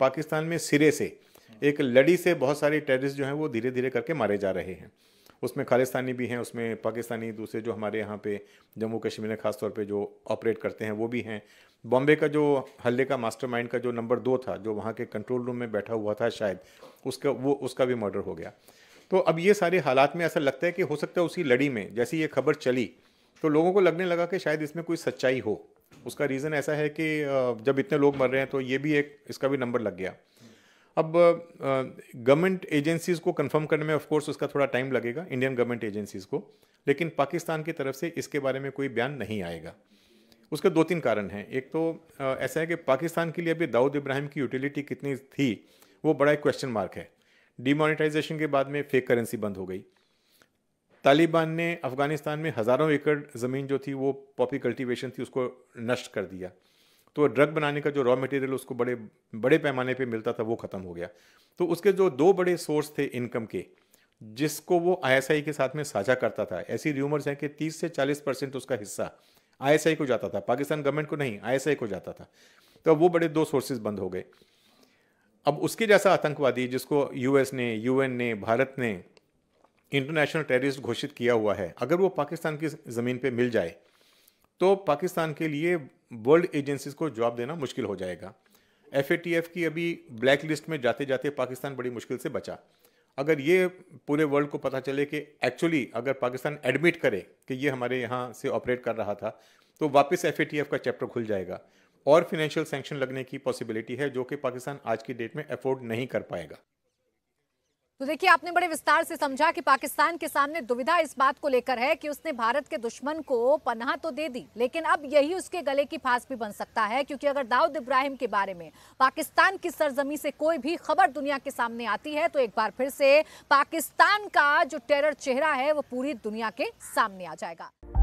पाकिस्तान में सिरे से एक लड़ी से बहुत सारे टेररिस्ट जो हैं वो धीरे धीरे करके मारे जा रहे हैं उसमें खालिस्तानी भी हैं उसमें पाकिस्तानी दूसरे जो हमारे यहाँ पे जम्मू कश्मीर में ख़ासतौर पे जो ऑपरेट करते हैं वो भी हैं बॉम्बे का जो हल्ले का मास्टरमाइंड का जो नंबर दो था जो वहाँ के कंट्रोल रूम में बैठा हुआ था शायद उसका वो उसका भी मर्डर हो गया तो अब ये सारे हालात में ऐसा लगता है कि हो सकता है उसी लड़ी में जैसी ये खबर चली तो लोगों को लगने लगा कि शायद इसमें कोई सच्चाई हो उसका रीज़न ऐसा है कि जब इतने लोग मर रहे हैं तो ये भी एक इसका भी नंबर लग गया अब गवर्नमेंट एजेंसीज़ को कंफर्म करने में ऑफकोर्स उसका थोड़ा टाइम लगेगा इंडियन गवर्नमेंट एजेंसीज़ को लेकिन पाकिस्तान की तरफ से इसके बारे में कोई बयान नहीं आएगा उसके दो तीन कारण हैं एक तो ऐसा है कि पाकिस्तान के लिए अभी दाऊद इब्राहिम की यूटिलिटी कितनी थी वो बड़ा एक क्वेश्चन मार्क है डिमोनिटाइजेशन के बाद में फेक करेंसी बंद हो गई तालिबान ने अफ़गानिस्तान में हज़ारों एकड़ ज़मीन जो थी वो पॉपी कल्टीवेशन थी उसको नष्ट कर दिया तो ड्रग बनाने का जो रॉ मटेरियल उसको बड़े बड़े पैमाने पे मिलता था वो ख़त्म हो गया तो उसके जो दो बड़े सोर्स थे इनकम के जिसको वो आईएसआई के साथ में साझा करता था ऐसी र्यूमर्स हैं कि 30 से 40 परसेंट उसका हिस्सा आईएसआई को जाता था पाकिस्तान गवर्नमेंट को नहीं आईएसआई को जाता था तो वो बड़े दो सोर्सेज बंद हो गए अब उसके जैसा आतंकवादी जिसको यूएस ने यूएन ने भारत ने इंटरनेशनल टेररिस्ट घोषित किया हुआ है अगर वो पाकिस्तान की ज़मीन पे मिल जाए तो पाकिस्तान के लिए वर्ल्ड एजेंसीज को जवाब देना मुश्किल हो जाएगा एफ की अभी ब्लैक लिस्ट में जाते जाते पाकिस्तान बड़ी मुश्किल से बचा अगर ये पूरे वर्ल्ड को पता चले कि एक्चुअली अगर पाकिस्तान एडमिट करे कि ये हमारे यहाँ से ऑपरेट कर रहा था तो वापस एफ का चैप्टर खुल जाएगा और फिनेंशियल सेंक्शन लगने की पॉसिबिलिटी है जो कि पाकिस्तान आज की डेट में अफोर्ड नहीं कर पाएगा तो देखिए आपने बड़े विस्तार से समझा कि पाकिस्तान के सामने दुविधा इस बात को लेकर है कि उसने भारत के दुश्मन को पनाह तो दे दी लेकिन अब यही उसके गले की फांस भी बन सकता है क्योंकि अगर दाऊद इब्राहिम के बारे में पाकिस्तान की सरजमी से कोई भी खबर दुनिया के सामने आती है तो एक बार फिर से पाकिस्तान का जो टेरर चेहरा है वो पूरी दुनिया के सामने आ जाएगा